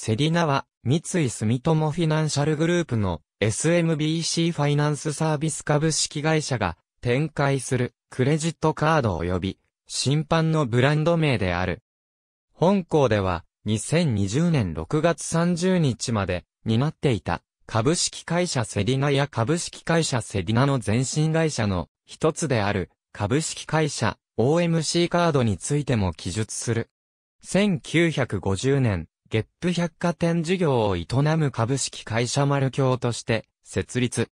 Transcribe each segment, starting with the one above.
セリナは、三井住友フィナンシャルグループの SMBC ファイナンスサービス株式会社が展開するクレジットカード及び審判のブランド名である。本校では2020年6月30日までにっていた株式会社セリナや株式会社セリナの前身会社の一つである株式会社 OMC カードについても記述する。1950年ゲップ百貨店事業を営む株式会社丸京として設立。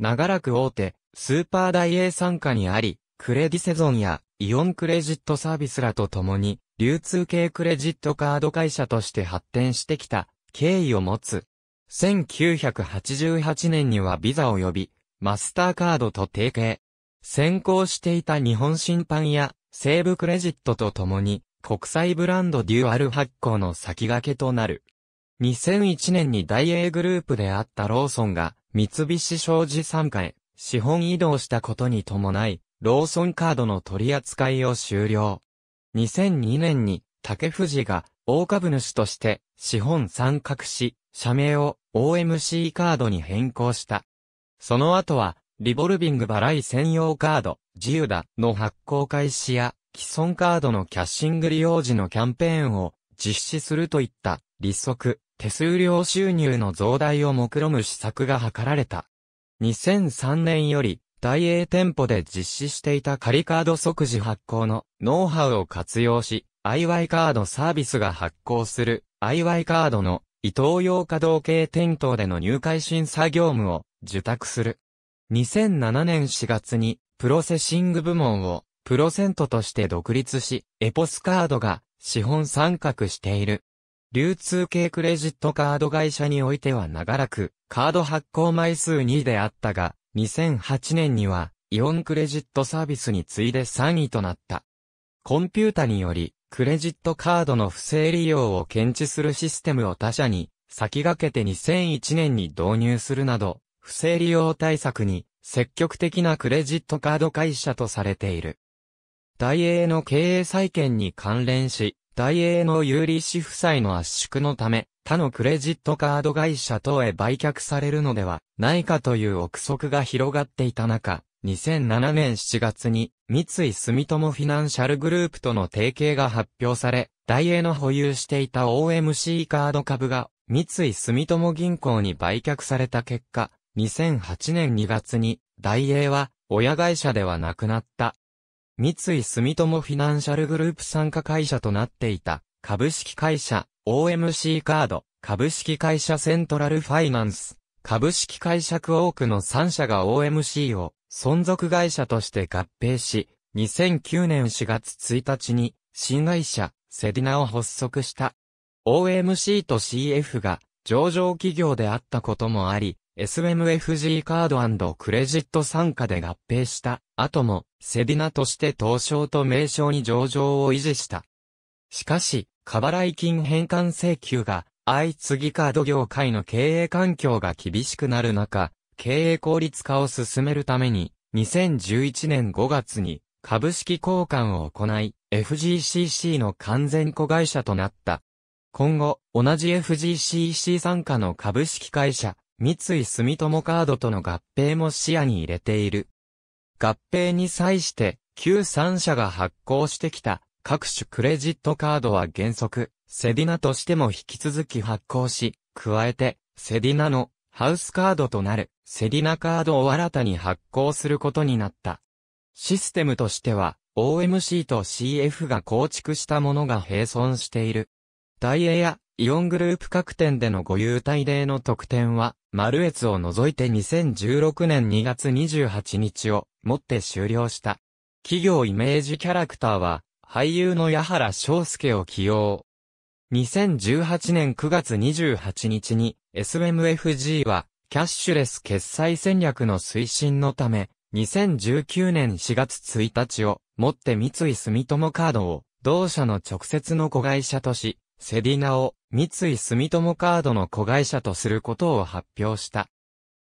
長らく大手、スーパー大英参加にあり、クレディセゾンやイオンクレジットサービスらと共に、流通系クレジットカード会社として発展してきた経緯を持つ。1988年にはビザを呼び、マスターカードと提携。先行していた日本審判や西部クレジットと共に、国際ブランドデュアル発行の先駆けとなる。2001年に大英グループであったローソンが三菱商事参加へ資本移動したことに伴い、ローソンカードの取り扱いを終了。2002年に竹藤が大株主として資本参画し、社名を OMC カードに変更した。その後は、リボルビング払い専用カード、自由だの発行開始や、既存カードのキャッシング利用時のキャンペーンを実施するといった利息、手数料収入の増大を目論む施策が図られた。2003年より、大英店舗で実施していた仮カード即時発行のノウハウを活用し、IY カードサービスが発行する IY カードの伊東洋華道系店頭での入会審査業務を受託する。2007年4月にプロセッシング部門をプロセントとして独立し、エポスカードが資本参画している。流通系クレジットカード会社においては長らく、カード発行枚数2位であったが、2008年には、イオンクレジットサービスに次いで3位となった。コンピュータにより、クレジットカードの不正利用を検知するシステムを他社に、先駆けて2001年に導入するなど、不正利用対策に積極的なクレジットカード会社とされている。大英の経営再建に関連し、大英の有利子負債の圧縮のため、他のクレジットカード会社等へ売却されるのではないかという憶測が広がっていた中、2007年7月に三井住友フィナンシャルグループとの提携が発表され、大英の保有していた OMC カード株が三井住友銀行に売却された結果、2008年2月に大英は親会社ではなくなった三井住友フィナンシャルグループ参加会社となっていた、株式会社、OMC カード、株式会社セントラルファイナンス、株式会社クオークの3社が OMC を存続会社として合併し、2009年4月1日に新会社セディナを発足した。OMC と CF が上場企業であったこともあり、SMFG カードクレジット参加で合併した後も、セディナとして東証と名称に上場を維持した。しかし、過払い金返還請求が相次ぎカード業界の経営環境が厳しくなる中、経営効率化を進めるために、2011年5月に株式交換を行い、FGCC の完全子会社となった。今後、同じ FGCC 参加の株式会社、三井住友カードとの合併も視野に入れている。合併に際して、旧三社が発行してきた各種クレジットカードは原則、セディナとしても引き続き発行し、加えて、セディナのハウスカードとなるセディナカードを新たに発行することになった。システムとしては、OMC と CF が構築したものが並存している。ダイエやイオングループ各店でのご優待例の特典は、マルエツを除いて2016年2月28日をもって終了した。企業イメージキャラクターは、俳優の矢原翔介を起用。2018年9月28日に SMFG はキャッシュレス決済戦略の推進のため2019年4月1日をもって三井住友カードを同社の直接の子会社としセディナを三井住友カードの子会社とすることを発表した。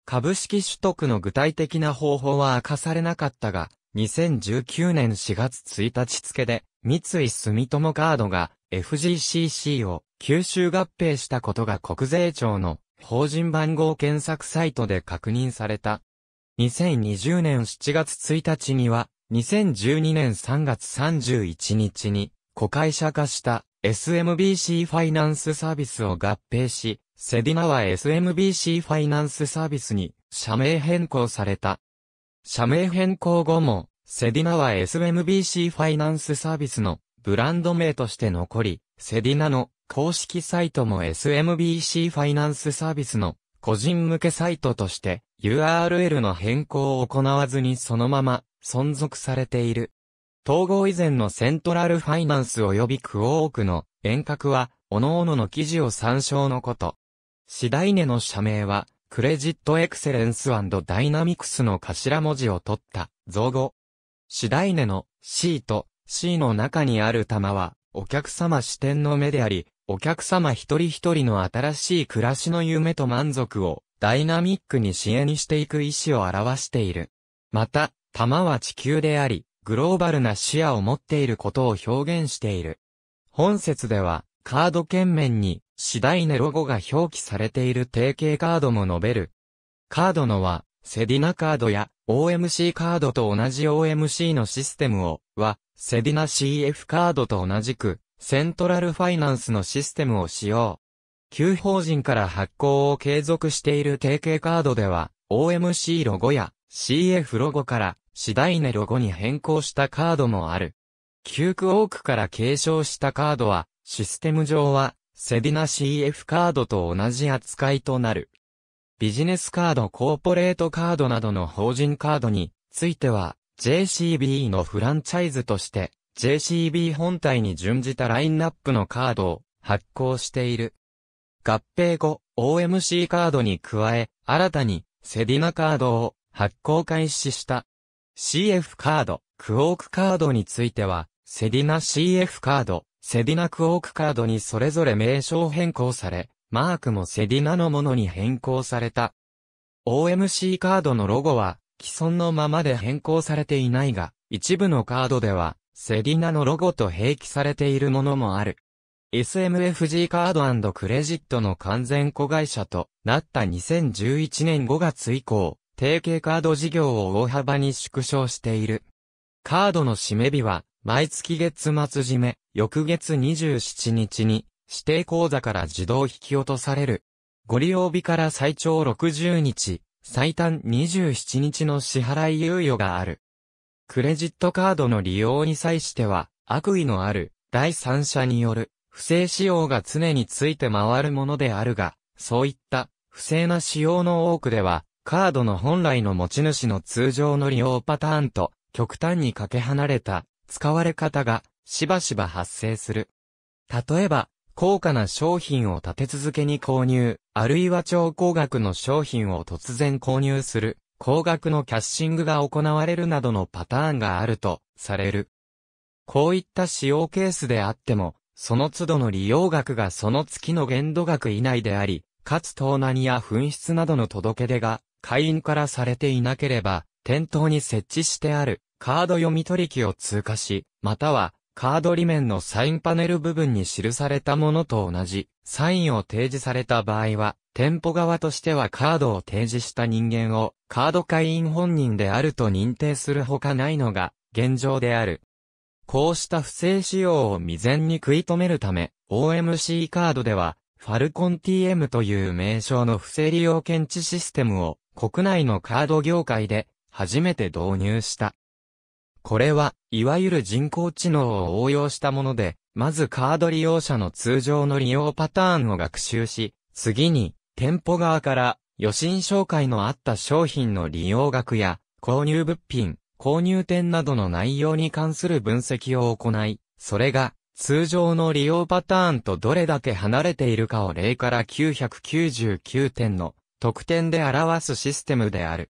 株式取得の具体的な方法は明かされなかったが、2019年4月1日付で、三井住友カードが FGCC を吸収合併したことが国税庁の法人番号検索サイトで確認された。2020年7月1日には、2012年3月31日に、子会社化した SMBC ファイナンスサービスを合併し、セディナは SMBC ファイナンスサービスに社名変更された。社名変更後も、セディナは SMBC ファイナンスサービスのブランド名として残り、セディナの公式サイトも SMBC ファイナンスサービスの個人向けサイトとして URL の変更を行わずにそのまま存続されている。統合以前のセントラルファイナンス及びクオークの遠隔は、各々の記事を参照のこと。シダイネの社名は、クレジットエクセレンスダイナミクスの頭文字を取った造語。シダイネの C と C の中にある玉は、お客様視点の目であり、お客様一人一人の新しい暮らしの夢と満足をダイナミックに支援していく意思を表している。また、玉は地球であり、グローバルな視野を持っていることを表現している。本説では、カード券面に、次第ねロゴが表記されている定型カードも述べる。カードのは、セディナカードや OMC カードと同じ OMC のシステムを、は、セディナ CF カードと同じく、セントラルファイナンスのシステムを使用。旧法人から発行を継続している定型カードでは、OMC ロゴや CF ロゴからシダイネロゴに変更したカードもある。9区多くから継承したカードは、システム上は、セディナ CF カードと同じ扱いとなる。ビジネスカード、コーポレートカードなどの法人カードについては、JCB のフランチャイズとして、JCB 本体に準じたラインナップのカードを発行している。合併後、OMC カードに加え、新たにセディナカードを発行開始した。CF カード、クォークカードについては、セディナ CF カード、セディナクォークカードにそれぞれ名称変更され、マークもセディナのものに変更された。OMC カードのロゴは、既存のままで変更されていないが、一部のカードでは、セディナのロゴと併記されているものもある。SMFG カードクレジットの完全子会社となった2011年5月以降、提携カード事業を大幅に縮小している。カードの締め日は、毎月月末締め、翌月27日に、指定口座から自動引き落とされる。ご利用日から最長60日、最短27日の支払い猶予がある。クレジットカードの利用に際しては、悪意のある第三者による不正使用が常について回るものであるが、そういった不正な使用の多くでは、カードの本来の持ち主の通常の利用パターンと極端にかけ離れた使われ方がしばしば発生する。例えば、高価な商品を立て続けに購入、あるいは超高額の商品を突然購入する、高額のキャッシングが行われるなどのパターンがあるとされる。こういった使用ケースであっても、その都度の利用額がその月の限度額以内であり、かつ盗難や紛失などの届け出が会員からされていなければ、店頭に設置してあるカード読み取り機を通過し、またはカード裏面のサインパネル部分に記されたものと同じサインを提示された場合は、店舗側としてはカードを提示した人間をカード会員本人であると認定するほかないのが現状である。こうした不正使用を未然に食い止めるため、OMC カードでは、ファルコン TM という名称の不正利用検知システムを国内のカード業界で初めて導入した。これは、いわゆる人工知能を応用したもので、まずカード利用者の通常の利用パターンを学習し、次に、店舗側から予診紹介のあった商品の利用額や、購入物品、購入店などの内容に関する分析を行い、それが通常の利用パターンとどれだけ離れているかを0から999点の得点で表すシステムである。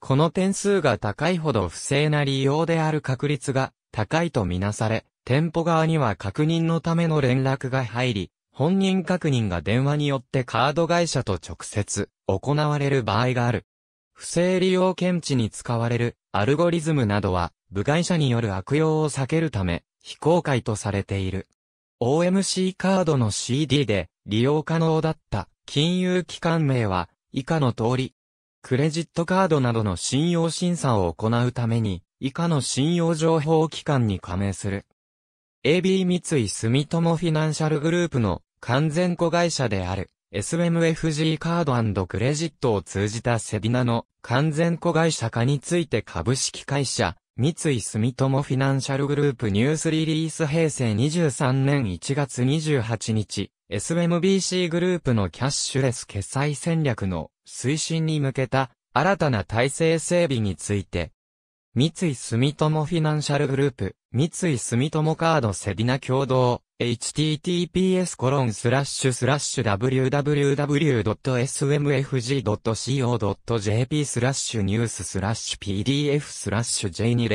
この点数が高いほど不正な利用である確率が高いとみなされ、店舗側には確認のための連絡が入り、本人確認が電話によってカード会社と直接行われる場合がある。不正利用検知に使われるアルゴリズムなどは部外者による悪用を避けるため非公開とされている。OMC カードの CD で利用可能だった金融機関名は以下の通り、クレジットカードなどの信用審査を行うために、以下の信用情報機関に加盟する。AB 三井住友フィナンシャルグループの完全子会社である SMFG カードクレジットを通じたセディナの完全子会社化について株式会社三井住友フィナンシャルグループニュースリリース平成23年1月28日、SMBC グループのキャッシュレス決済戦略の推進に向けた新たな体制整備について、三井住友フィナンシャルグループ、三井住友カードセディナ共同、https://www.smfg.co.jp スラッシュニューススラッシュ pdf スラッシュ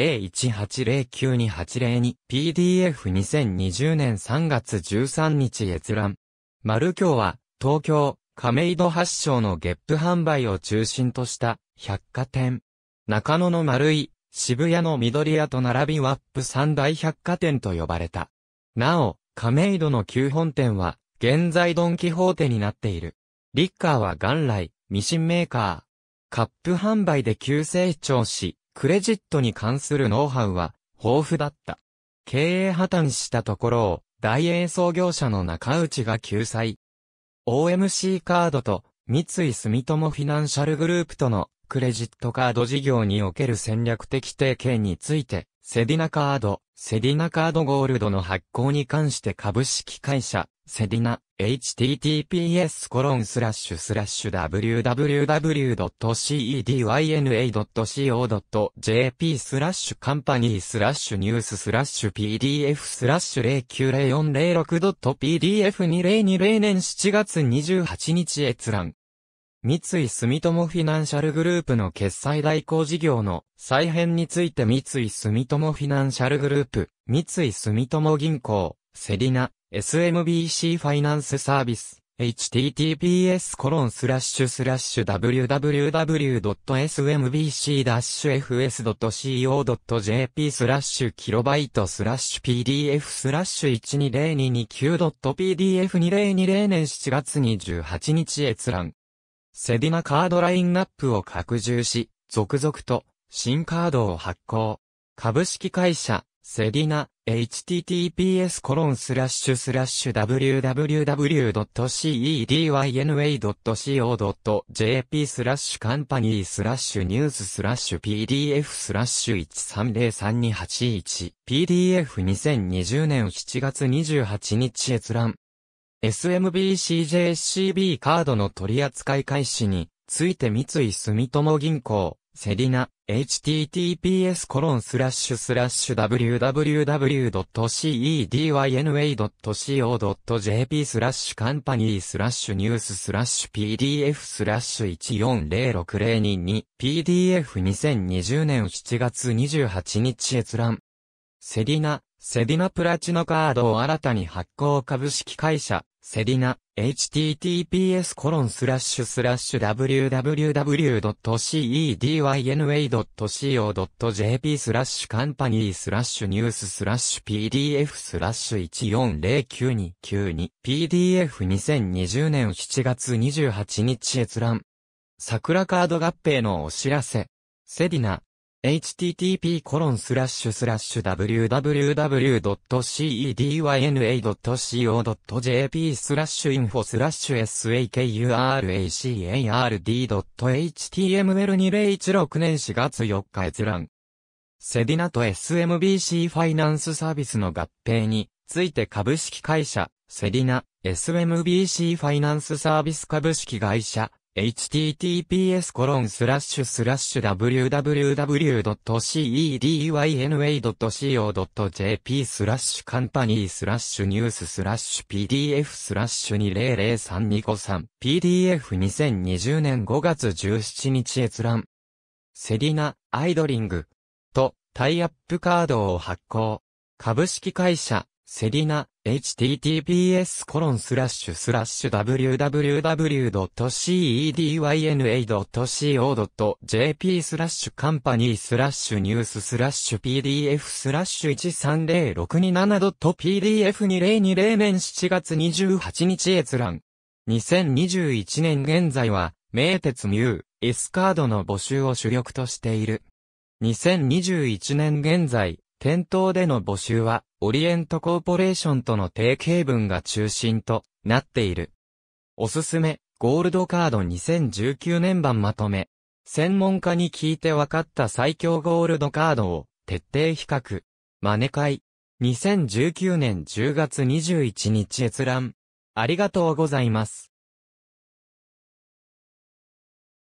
J2018092802 pdf2020 年3月13日閲覧。丸京は、東京、亀戸発祥のゲップ販売を中心とした百貨店。中野の丸井、渋谷の緑屋と並びワップ三大百貨店と呼ばれた。なお、亀戸の旧本店は、現在ドンキホーテになっている。リッカーは元来、ミシンメーカー。カップ販売で急成長し、クレジットに関するノウハウは、豊富だった。経営破綻したところを、大英創業者の中内が救済。OMC カードと、三井住友フィナンシャルグループとのクレジットカード事業における戦略的提携についてセディナカード、セディナカードゴールドの発行に関して株式会社、セディナ、https コロンスラッシュスラッシュ www.cedyna.co.jp スラッシュカンパニースラッシュニューススラッシュ pdf スラッシュ 090406.pdf2020 年7月28日閲覧三井住友フィナンシャルグループの決済代行事業の再編について三井住友フィナンシャルグループ、三井住友銀行、セリナ、SMBC ファイナンスサービス、https コロンスラッシュスラッシュ www.smbc-fs.co.jp スラッシュキロバイトスラッシュ pdf スラッシュ 120229.pdf2020 年7月28日閲覧セディナカードラインナップを拡充し、続々と新カードを発行。株式会社、セディナ、https コロンスラッシュスラッシュ www.cedyna.co.jp スラッシュカンパニースラッシュニューススラッシュ pdf スラッシュ1303281 pdf2020 年7月28日閲覧 SMBCJCB カードの取扱い開始について三井住友銀行、セリナ、https コロンスラッシュスラッシュ www.cedyna.co.jp スラッシュカンパニースラッシュニューススラッシュ pdf スラッシュ1406022 pdf2020 年7月28日閲覧。セリナ、セディナプラチナカードを新たに発行株式会社、セリナ、https コロンスラッシュスラッシュ www.cedyna.co.jp スラッシュカンパニースラッシュニューススラッシュ pdf スラッシュ140929 2PDF2020 年7月28日閲覧。桜カード合併のお知らせ。セディナ、http://www.cedyna.co.jp スラッシュインフォスラッシュ sakuracard.html2016 年4月4日閲覧。セディナと SMBC ファイナンスサービスの合併について株式会社、セディナ、SMBC ファイナンスサービス株式会社、https://www.cedyna.co.jp スラッシュカンパニースラッシュニューススラッシュ pdf スラッシュ200325 3pdf2020 年5月17日閲覧。セリナ、アイドリングとタイアップカードを発行。株式会社セリナ、https コロンスラッシュスラッシュ www.cedyna.co.jp スラッシュカンパニースラッシュニューススラッシュ pdf スラッシュ 130627.pdf2020 年7月28日閲覧。2021年現在は、名鉄ミュー、S カードの募集を主力としている。2021年現在、店頭での募集は、オリエントコーポレーションとの提携文が中心となっている。おすすめ、ゴールドカード2019年版まとめ。専門家に聞いて分かった最強ゴールドカードを徹底比較。真似会。2019年10月21日閲覧。ありがとうございます。